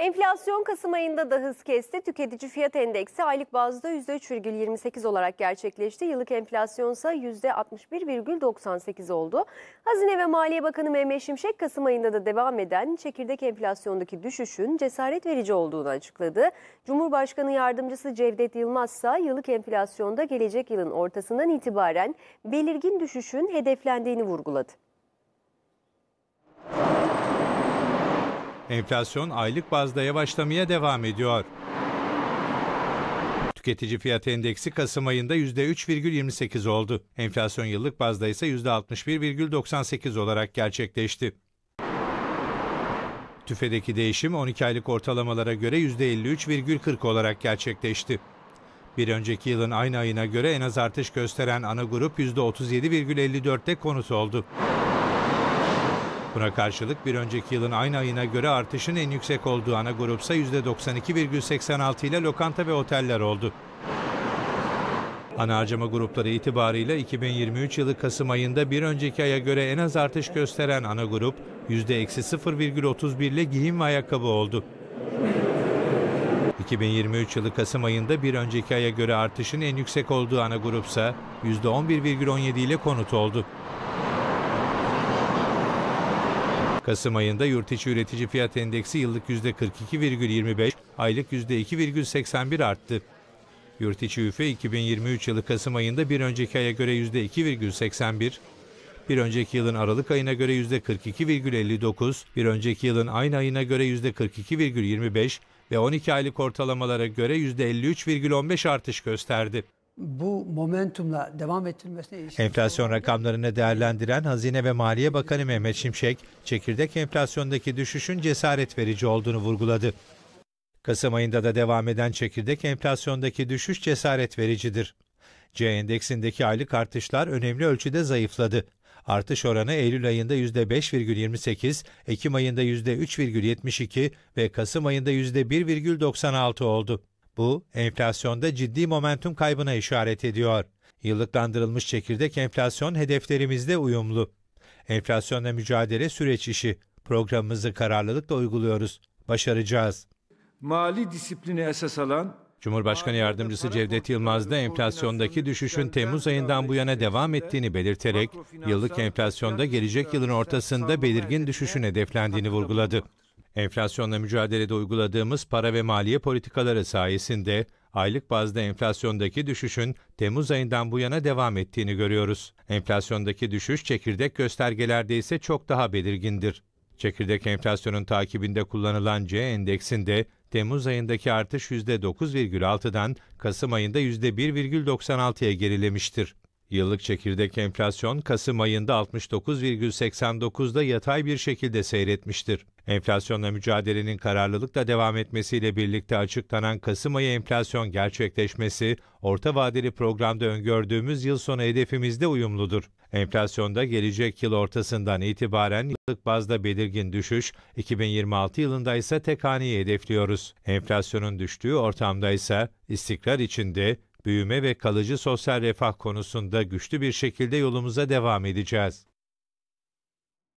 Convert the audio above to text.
Enflasyon Kasım ayında da hız kesti. Tüketici fiyat endeksi aylık bazda %3,28 olarak gerçekleşti. Yıllık enflasyon ise %61,98 oldu. Hazine ve Maliye Bakanı Mehmet Şimşek Kasım ayında da devam eden çekirdek enflasyondaki düşüşün cesaret verici olduğunu açıkladı. Cumhurbaşkanı yardımcısı Cevdet Yılmaz ise yıllık enflasyonda gelecek yılın ortasından itibaren belirgin düşüşün hedeflendiğini vurguladı. Enflasyon aylık bazda yavaşlamaya devam ediyor. Tüketici fiyat endeksi Kasım ayında %3,28 oldu. Enflasyon yıllık bazda ise %61,98 olarak gerçekleşti. TÜFE'deki değişim 12 aylık ortalamalara göre %53,40 olarak gerçekleşti. Bir önceki yılın aynı ayına göre en az artış gösteren ana grup %37,54'te konut oldu. Buna karşılık bir önceki yılın aynı ayına göre artışın en yüksek olduğu ana grupsa %92,86 ile lokanta ve oteller oldu. Ana harcama grupları itibarıyla 2023 yılı Kasım ayında bir önceki aya göre en az artış gösteren ana grup %-0,31 ile giyim ve ayakkabı oldu. 2023 yılı Kasım ayında bir önceki aya göre artışın en yüksek olduğu ana grupsa %11,17 ile konut oldu. Kasım ayında yurt içi üretici fiyat endeksi yıllık %42,25, aylık %2,81 arttı. Yurt içi üfe 2023 yılı Kasım ayında bir önceki aya göre %2,81, bir önceki yılın Aralık ayına göre %42,59, bir önceki yılın aynı ayına göre %42,25 ve 12 aylık ortalamalara göre %53,15 artış gösterdi bu momentumla devam ettirilmesine ilişkin... Enflasyon rakamlarını değerlendiren Hazine ve Maliye Bakanı Mehmet Şimşek, çekirdek enflasyondaki düşüşün cesaret verici olduğunu vurguladı. Kasım ayında da devam eden çekirdek enflasyondaki düşüş cesaret vericidir. C endeksindeki aylık artışlar önemli ölçüde zayıfladı. Artış oranı Eylül ayında %5,28, Ekim ayında %3,72 ve Kasım ayında %1,96 oldu. Bu enflasyonda ciddi momentum kaybına işaret ediyor. Yıllıklandırılmış çekirdek enflasyon hedeflerimizle uyumlu. Enflasyonla mücadele süreç işi. Programımızı kararlılıkla uyguluyoruz. Başaracağız. Mali disiplini esas alan Cumhurbaşkanı Yardımcısı Cevdet Yılmaz da enflasyondaki düşüşün Temmuz ayından bu yana devam ettiğini belirterek yıllık enflasyonda gelecek yılın ortasında belirgin düşüşün hedeflendiğini vurguladı. Enflasyonla mücadelede uyguladığımız para ve maliye politikaları sayesinde aylık bazda enflasyondaki düşüşün Temmuz ayından bu yana devam ettiğini görüyoruz. Enflasyondaki düşüş çekirdek göstergelerde ise çok daha belirgindir. Çekirdek enflasyonun takibinde kullanılan C endeksinde Temmuz ayındaki artış %9,6'dan Kasım ayında %1,96'ya gerilemiştir. Yıllık çekirdek enflasyon Kasım ayında 69,89'da yatay bir şekilde seyretmiştir. Enflasyonla mücadelenin kararlılıkla devam etmesiyle birlikte açıklanan Kasım ayı enflasyon gerçekleşmesi, orta vadeli programda öngördüğümüz yıl sonu hedefimizde uyumludur. Enflasyonda gelecek yıl ortasından itibaren yıllık bazda belirgin düşüş, 2026 yılında ise tek haneyi hedefliyoruz. Enflasyonun düştüğü ortamda ise istikrar içinde büyüme ve kalıcı sosyal refah konusunda güçlü bir şekilde yolumuza devam edeceğiz.